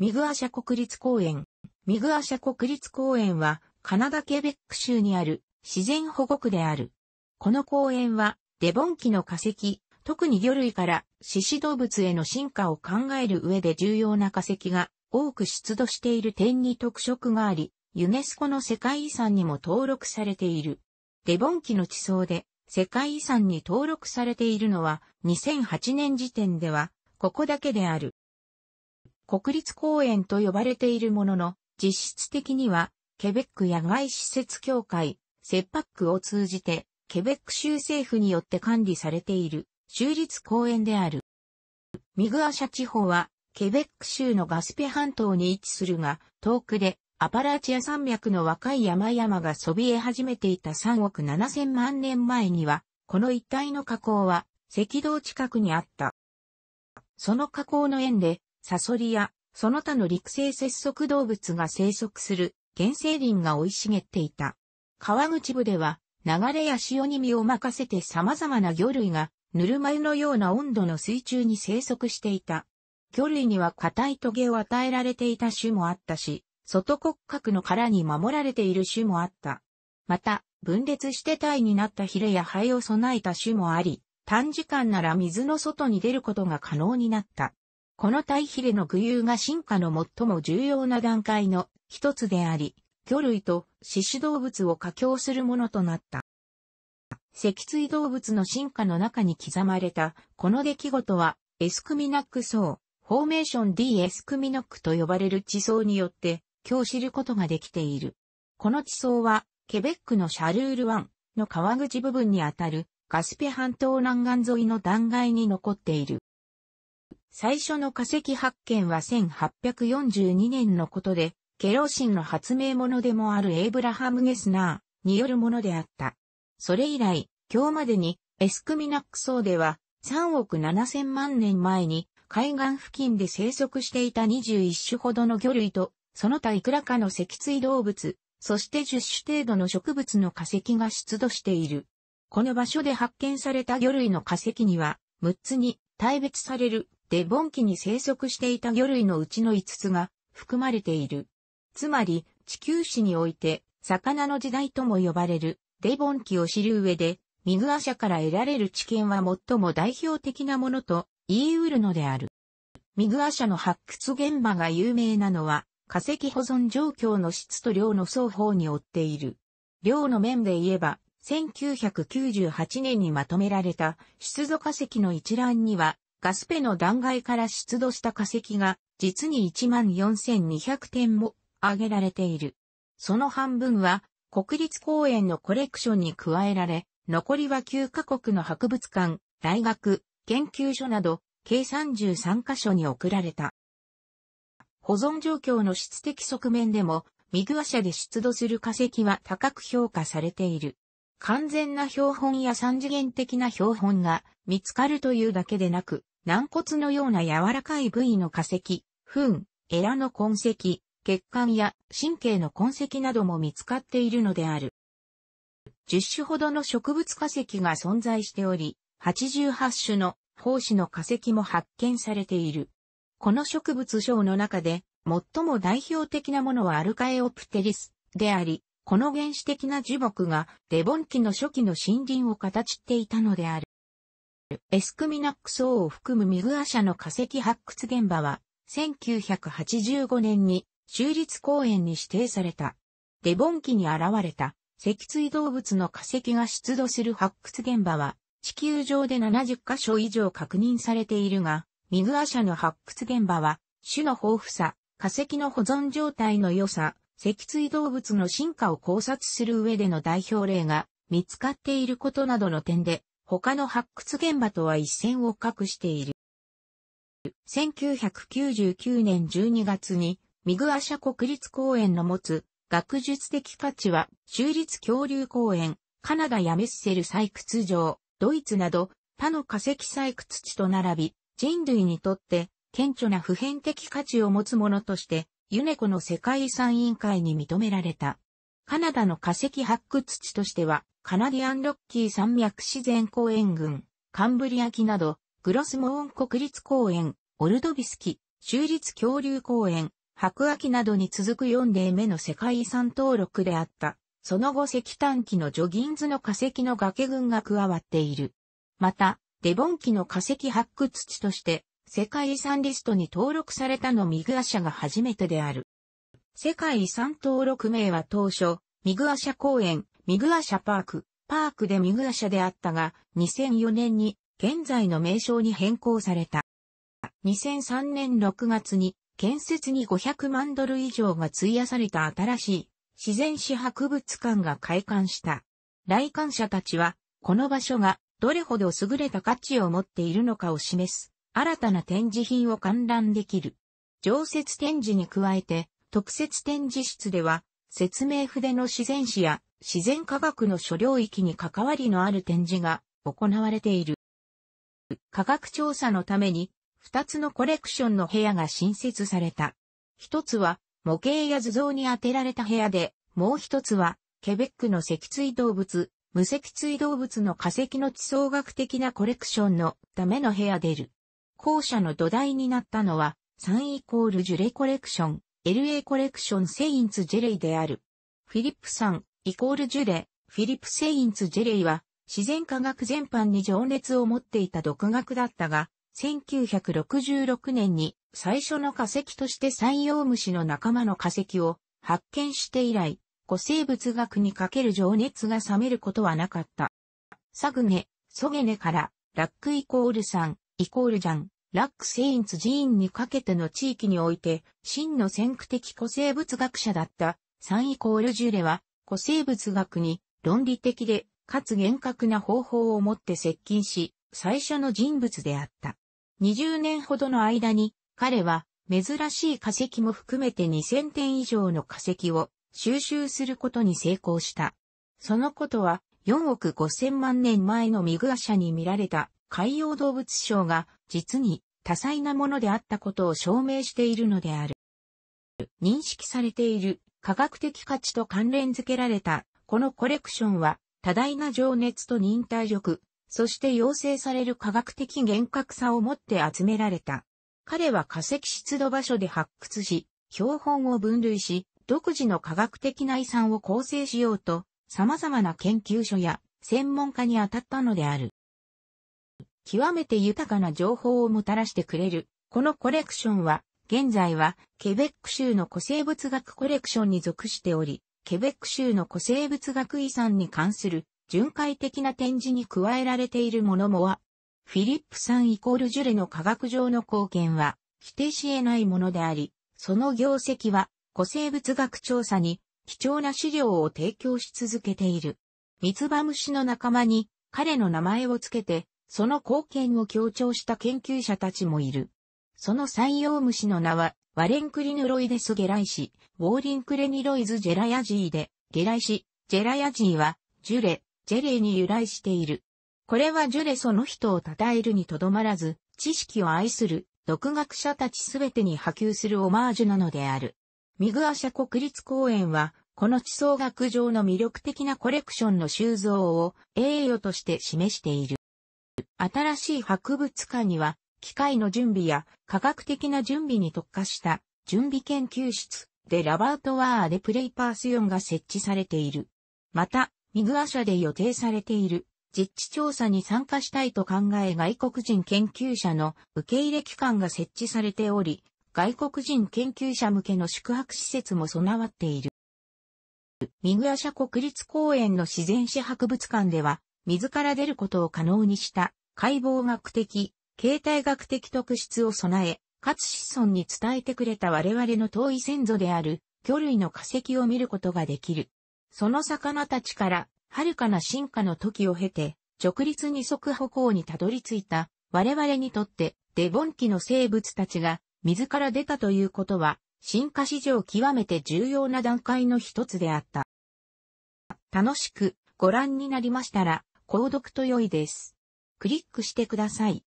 ミグアシャ国立公園。ミグアシャ国立公園は、カナダケベック州にある自然保護区である。この公園は、デボン紀の化石、特に魚類から獅子動物への進化を考える上で重要な化石が多く出土している点に特色があり、ユネスコの世界遺産にも登録されている。デボン紀の地層で世界遺産に登録されているのは2008年時点ではここだけである。国立公園と呼ばれているものの、実質的には、ケベック野外施設協会、セッパックを通じて、ケベック州政府によって管理されている、州立公園である。ミグアシャ地方は、ケベック州のガスペ半島に位置するが、遠くで、アパラチア山脈の若い山々がそびえ始めていた3億7千万年前には、この一帯の河口は、赤道近くにあった。その河口の縁で、サソリや、その他の陸生節足動物が生息する原生林が生い茂っていた。川口部では、流れや潮に身を任せて様々な魚類が、ぬるま湯のような温度の水中に生息していた。魚類には硬い棘を与えられていた種もあったし、外骨格の殻に守られている種もあった。また、分裂して体になったヒレや肺を備えた種もあり、短時間なら水の外に出ることが可能になった。この対比での具有が進化の最も重要な段階の一つであり、魚類と獅子動物を架境するものとなった。脊椎動物の進化の中に刻まれた、この出来事は、エスクミナック層、フォーメーション D エスクミノックと呼ばれる地層によって、今日知ることができている。この地層は、ケベックのシャルール1の川口部分にあたる、カスペ半島南岸沿いの断崖に残っている。最初の化石発見は1842年のことで、ケロシンの発明者でもあるエイブラハム・ゲスナーによるものであった。それ以来、今日までにエスクミナック層では3億7千万年前に海岸付近で生息していた21種ほどの魚類と、その他いくらかの脊椎動物、そして10種程度の植物の化石が出土している。この場所で発見された魚類の化石には、6つに大別されるデボン紀に生息していた魚類のうちの5つが含まれている。つまり、地球史において、魚の時代とも呼ばれるデボン紀を知る上で、ミグア社から得られる知見は最も代表的なものと言い得るのである。ミグア社の発掘現場が有名なのは、化石保存状況の質と量の双方に追っている。量の面で言えば、1998年にまとめられた出土化石の一覧には、ガスペの断崖から出土した化石が、実に14,200点も挙げられている。その半分は、国立公園のコレクションに加えられ、残りは9カ国の博物館、大学、研究所など、計33カ所に送られた。保存状況の質的側面でも、ミグア社で出土する化石は高く評価されている。完全な標本や三次元的な標本が見つかるというだけでなく、軟骨のような柔らかい部位の化石、糞、エラの痕跡、血管や神経の痕跡なども見つかっているのである。10種ほどの植物化石が存在しており、88種の胞子の化石も発見されている。この植物章の中で、最も代表的なものはアルカエオプテリスであり、この原始的な樹木がデボン紀の初期の森林を形っていたのである。エスクミナック王を含むミグア社の化石発掘現場は、1985年に州立公園に指定された。デボン期に現れた脊椎動物の化石が出土する発掘現場は、地球上で70カ所以上確認されているが、ミグア社の発掘現場は、種の豊富さ、化石の保存状態の良さ、脊椎動物の進化を考察する上での代表例が見つかっていることなどの点で他の発掘現場とは一線を画している。1999年12月に、ミグアシャ国立公園の持つ学術的価値は、州立恐竜公園、カナダやメッセル採掘場、ドイツなど、他の化石採掘地と並び、人類にとって顕著な普遍的価値を持つものとして、ユネコの世界遺産委員会に認められた。カナダの化石発掘地としては、カナディアンロッキー山脈自然公園群、カンブリア紀など、グロスモーン国立公園、オルドビスキ、州立恐竜公園、白亜紀などに続く4例目の世界遺産登録であった。その後石炭紀のジョギンズの化石の崖群が加わっている。また、デボン紀の化石発掘地として、世界遺産リストに登録されたのミグア社が初めてである。世界遺産登録名は当初、ミグア社公園、ミグアシャパーク、パークでミグアシャであったが、2004年に現在の名称に変更された。2003年6月に建設に500万ドル以上が費やされた新しい自然史博物館が開館した。来館者たちは、この場所がどれほど優れた価値を持っているのかを示す、新たな展示品を観覧できる。常設展示に加えて、特設展示室では、説明筆の自然史や自然科学の諸領域に関わりのある展示が行われている。科学調査のために、二つのコレクションの部屋が新設された。一つは模型や図像に当てられた部屋で、もう一つはケベックの脊椎動物、無脊椎動物の化石の地層学的なコレクションのための部屋でる。校舎の土台になったのは、3イコールジュレコレクション、LA コレクションセインツジェレイである。フィリップさん、イコールジュレ、フィリップ・セインツ・ジェレイは、自然科学全般に情熱を持っていた独学だったが、1966年に最初の化石として山用虫の仲間の化石を発見して以来、古生物学にかける情熱が冷めることはなかった。サグネ、ソゲネから、ラックイコールさん、イコールジャン、ラックセインツ寺院にかけての地域において、真の先駆的古生物学者だった、サンイコールジュレは、古生物学に論理的で、かつ厳格な方法をもって接近し、最初の人物であった。20年ほどの間に、彼は珍しい化石も含めて2000点以上の化石を収集することに成功した。そのことは4億5000万年前のミグア社に見られた海洋動物賞が実に多彩なものであったことを証明しているのである。認識されている科学的価値と関連づけられた、このコレクションは、多大な情熱と忍耐力、そして要請される科学的厳格さをもって集められた。彼は化石出土場所で発掘し、標本を分類し、独自の科学的な遺産を構成しようと、様々な研究所や専門家に当たったのである。極めて豊かな情報をもたらしてくれる、このコレクションは、現在は、ケベック州の古生物学コレクションに属しており、ケベック州の古生物学遺産に関する巡回的な展示に加えられているものもは、フィリップさんイコールジュレの科学上の貢献は否定し得ないものであり、その業績は古生物学調査に貴重な資料を提供し続けている。ミツバムシの仲間に彼の名前をつけて、その貢献を強調した研究者たちもいる。その採用虫の名は、ワレンクリヌロイデス・ゲライシ、ウォーリンクレニロイズ・ジェラヤジーで、ゲライシ、ジェラヤジーは、ジュレ、ジェレーに由来している。これはジュレその人を称えるにとどまらず、知識を愛する、独学者たちすべてに波及するオマージュなのである。ミグアシャ国立公園は、この地層学上の魅力的なコレクションの収蔵を栄誉として示している。新しい博物館には、機械の準備や科学的な準備に特化した準備研究室でラバートワーでプレイパース4が設置されている。また、ミグア社で予定されている実地調査に参加したいと考え外国人研究者の受け入れ機関が設置されており、外国人研究者向けの宿泊施設も備わっている。ミグア社国立公園の自然史博物館では、自ら出ることを可能にした解剖学的、形態学的特質を備え、かつ子孫に伝えてくれた我々の遠い先祖である魚類の化石を見ることができる。その魚たちから、遥かな進化の時を経て、直立二足歩行にたどり着いた、我々にとって、デボン期の生物たちが、水から出たということは、進化史上極めて重要な段階の一つであった。楽しくご覧になりましたら、購読と良いです。クリックしてください。